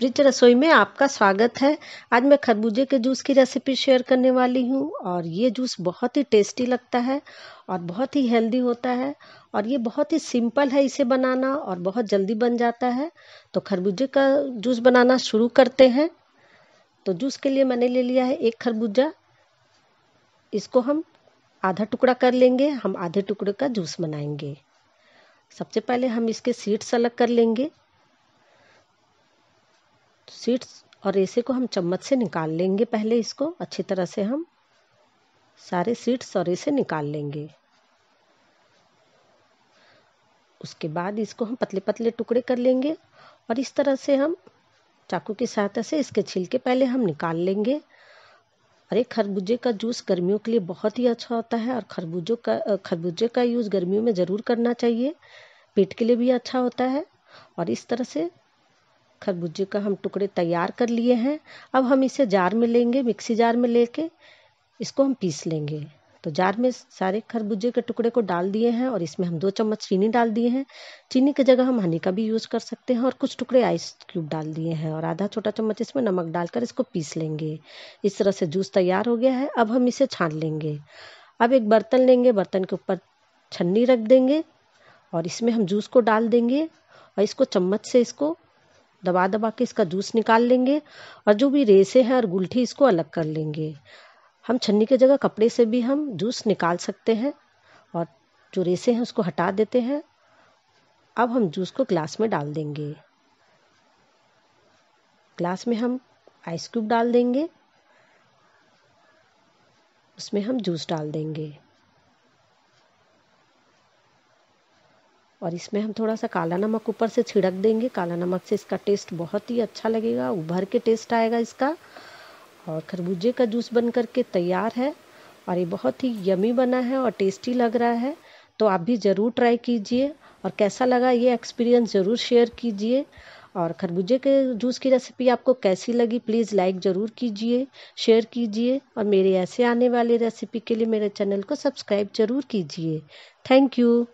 bridge रसोई में आपका स्वागत है आज मैं खरबूजे के जूस की रेसिपी शेयर करने वाली हूँ और ये जूस बहुत ही टेस्टी लगता है और बहुत ही हेल्दी होता है और ये बहुत ही सिंपल है इसे बनाना और बहुत जल्दी बन जाता है तो खरबूजे का जूस बनाना शुरू करते हैं तो जूस के लिए मैंने ले लिया है एक खरबूजा इसको हम आधा टुकड़ा कर लेंगे हम आधे टुकड़े का जूस बनाएंगे सबसे पहले हम इसके सीड्स अलग कर लेंगे सीट्स और रेसे को हम चम्मच से निकाल लेंगे पहले इसको अच्छी तरह से हम सारे सीट्स और रेसे निकाल लेंगे उसके बाद इसको हम पतले पतले टुकड़े कर लेंगे और इस तरह से हम चाकू की सहायता से इसके छिलके पहले हम निकाल लेंगे और खरबूजे का जूस गर्मियों के लिए बहुत ही अच्छा होता है और खरबूजों का खरबूजे का यूज़ गर्मियों में ज़रूर करना चाहिए पेट के लिए भी अच्छा होता है और इस तरह से खरबूजे का हम टुकड़े तैयार कर लिए हैं अब हम इसे जार में लेंगे मिक्सी जार में लेके इसको हम पीस लेंगे तो जार में सारे खरबूजे के टुकड़े को डाल दिए हैं और इसमें हम दो चम्मच चीनी डाल दिए हैं चीनी की जगह हम हनी का भी यूज़ कर सकते हैं और कुछ टुकड़े आइस क्यूब डाल दिए हैं और आधा छोटा चम्मच इसमें नमक डालकर इसको पीस लेंगे इस तरह से जूस तैयार हो गया है अब हम इसे छान लेंगे अब एक बर्तन लेंगे बर्तन के ऊपर छन्नी रख देंगे और इसमें हम जूस को डाल देंगे और इसको चम्मच से इसको दबा दबा के इसका जूस निकाल लेंगे और जो भी रेसे हैं और गुलठी इसको अलग कर लेंगे हम छन्नी की जगह कपड़े से भी हम जूस निकाल सकते हैं और जो रेसे हैं उसको हटा देते हैं अब हम जूस को ग्लास में डाल देंगे ग्लास में हम आइस क्यूब डाल देंगे उसमें हम जूस डाल देंगे और इसमें हम थोड़ा सा काला नमक ऊपर से छिड़क देंगे काला नमक से इसका टेस्ट बहुत ही अच्छा लगेगा उभर के टेस्ट आएगा इसका और खरबूजे का जूस बन करके तैयार है और ये बहुत ही यमी बना है और टेस्टी लग रहा है तो आप भी ज़रूर ट्राई कीजिए और कैसा लगा ये एक्सपीरियंस ज़रूर शेयर कीजिए और खरबूजे के जूस की रेसिपी आपको कैसी लगी प्लीज़ लाइक ज़रूर कीजिए शेयर कीजिए और मेरे ऐसे आने वाले रेसिपी के लिए मेरे चैनल को सब्सक्राइब ज़रूर कीजिए थैंक यू